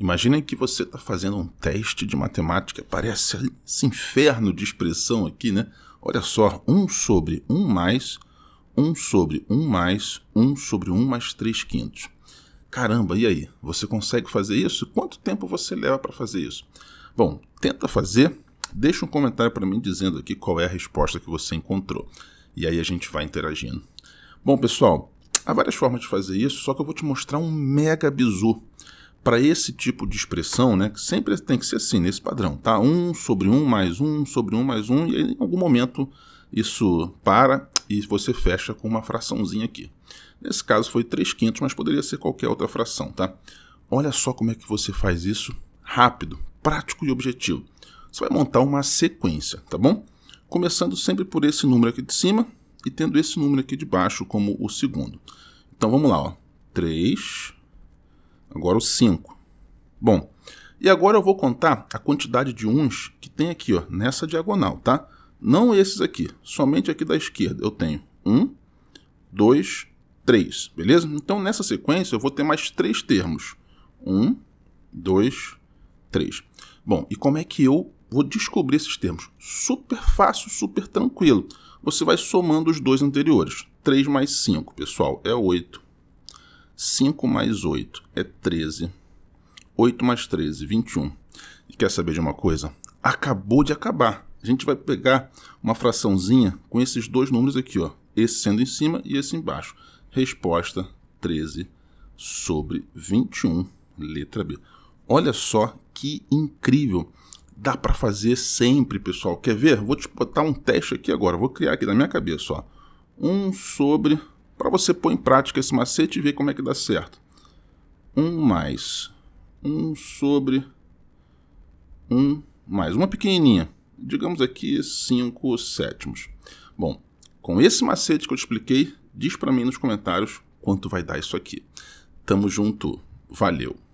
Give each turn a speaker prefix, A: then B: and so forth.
A: Imaginem que você está fazendo um teste de matemática, parece esse inferno de expressão aqui, né? Olha só, 1 sobre 1 mais, 1 sobre 1 mais, 1 sobre 1 mais 3 quintos. Caramba, e aí? Você consegue fazer isso? Quanto tempo você leva para fazer isso? Bom, tenta fazer, deixa um comentário para mim dizendo aqui qual é a resposta que você encontrou. E aí a gente vai interagindo. Bom, pessoal, há várias formas de fazer isso, só que eu vou te mostrar um mega bizu para esse tipo de expressão, né, que sempre tem que ser assim, nesse padrão, tá? 1 um sobre 1 um, mais 1 um, sobre 1 mais 1, e aí, em algum momento isso para e você fecha com uma fraçãozinha aqui. Nesse caso foi 3 quintos, mas poderia ser qualquer outra fração, tá? Olha só como é que você faz isso rápido, prático e objetivo. Você vai montar uma sequência, tá bom? Começando sempre por esse número aqui de cima e tendo esse número aqui de baixo como o segundo. Então vamos lá, ó. 3, agora o 5. Bom, e agora eu vou contar a quantidade de uns que tem aqui, ó, nessa diagonal, tá? Não esses aqui, somente aqui da esquerda. Eu tenho 1, 2, 3, beleza? Então, nessa sequência, eu vou ter mais três termos. 1, 2, 3. Bom, e como é que eu vou descobrir esses termos? Super fácil, super tranquilo. Você vai somando os dois anteriores. 3 mais 5, pessoal, é 8. 5 mais 8 é 13. 8 mais 13, 21. E quer saber de uma coisa? Acabou de acabar. A gente vai pegar uma fraçãozinha com esses dois números aqui, ó. Esse sendo em cima e esse embaixo. Resposta 13 sobre 21, letra B. Olha só que incrível. Dá para fazer sempre, pessoal. Quer ver? Vou te botar um teste aqui agora. Vou criar aqui na minha cabeça, ó. 1 sobre para você pôr em prática esse macete e ver como é que dá certo. 1 mais 1 sobre 1 mais uma pequenininha, digamos aqui 5 sétimos. Bom, com esse macete que eu te expliquei, diz para mim nos comentários quanto vai dar isso aqui. Tamo junto, valeu!